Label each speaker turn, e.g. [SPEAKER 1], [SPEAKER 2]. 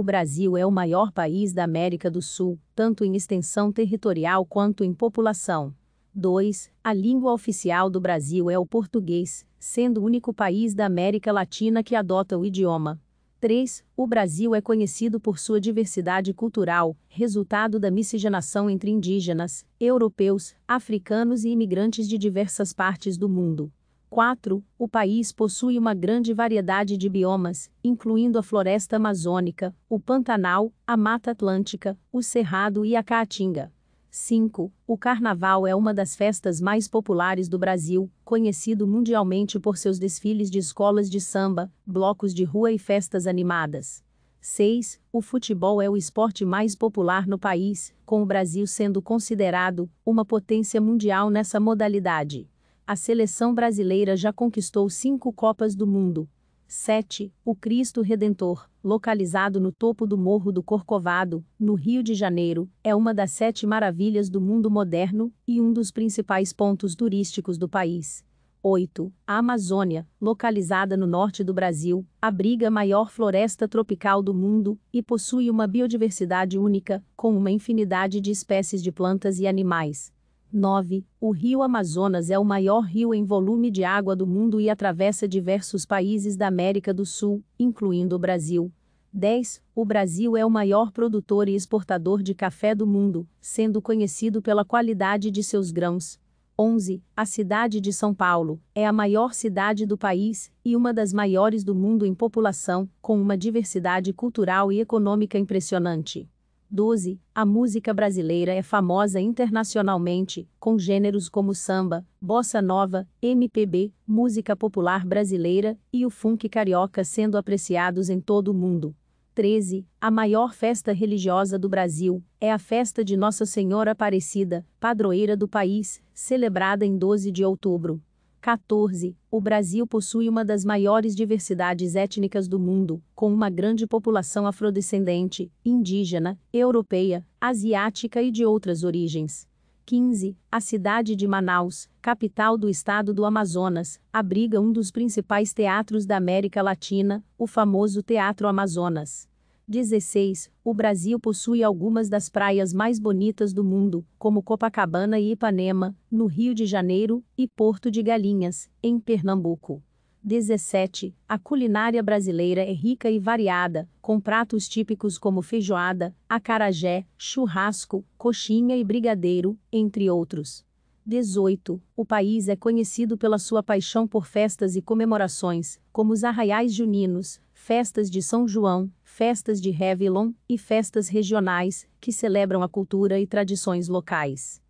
[SPEAKER 1] o Brasil é o maior país da América do Sul, tanto em extensão territorial quanto em população. 2. A língua oficial do Brasil é o português, sendo o único país da América Latina que adota o idioma. 3. O Brasil é conhecido por sua diversidade cultural, resultado da miscigenação entre indígenas, europeus, africanos e imigrantes de diversas partes do mundo. 4. O país possui uma grande variedade de biomas, incluindo a floresta amazônica, o Pantanal, a Mata Atlântica, o Cerrado e a Caatinga. 5. O Carnaval é uma das festas mais populares do Brasil, conhecido mundialmente por seus desfiles de escolas de samba, blocos de rua e festas animadas. 6. O futebol é o esporte mais popular no país, com o Brasil sendo considerado uma potência mundial nessa modalidade a seleção brasileira já conquistou cinco Copas do Mundo. 7. O Cristo Redentor, localizado no topo do Morro do Corcovado, no Rio de Janeiro, é uma das sete maravilhas do mundo moderno e um dos principais pontos turísticos do país. 8. A Amazônia, localizada no norte do Brasil, abriga a maior floresta tropical do mundo e possui uma biodiversidade única, com uma infinidade de espécies de plantas e animais. 9. O rio Amazonas é o maior rio em volume de água do mundo e atravessa diversos países da América do Sul, incluindo o Brasil. 10. O Brasil é o maior produtor e exportador de café do mundo, sendo conhecido pela qualidade de seus grãos. 11. A cidade de São Paulo é a maior cidade do país e uma das maiores do mundo em população, com uma diversidade cultural e econômica impressionante. 12. A música brasileira é famosa internacionalmente, com gêneros como samba, bossa nova, MPB, música popular brasileira e o funk carioca sendo apreciados em todo o mundo. 13. A maior festa religiosa do Brasil é a festa de Nossa Senhora Aparecida, padroeira do país, celebrada em 12 de outubro. 14. O Brasil possui uma das maiores diversidades étnicas do mundo, com uma grande população afrodescendente, indígena, europeia, asiática e de outras origens. 15. A cidade de Manaus, capital do estado do Amazonas, abriga um dos principais teatros da América Latina, o famoso Teatro Amazonas. 16. O Brasil possui algumas das praias mais bonitas do mundo, como Copacabana e Ipanema, no Rio de Janeiro, e Porto de Galinhas, em Pernambuco. 17. A culinária brasileira é rica e variada, com pratos típicos como feijoada, acarajé, churrasco, coxinha e brigadeiro, entre outros. 18. O país é conhecido pela sua paixão por festas e comemorações, como os arraiais juninos, festas de São João, festas de Revelon e festas regionais, que celebram a cultura e tradições locais.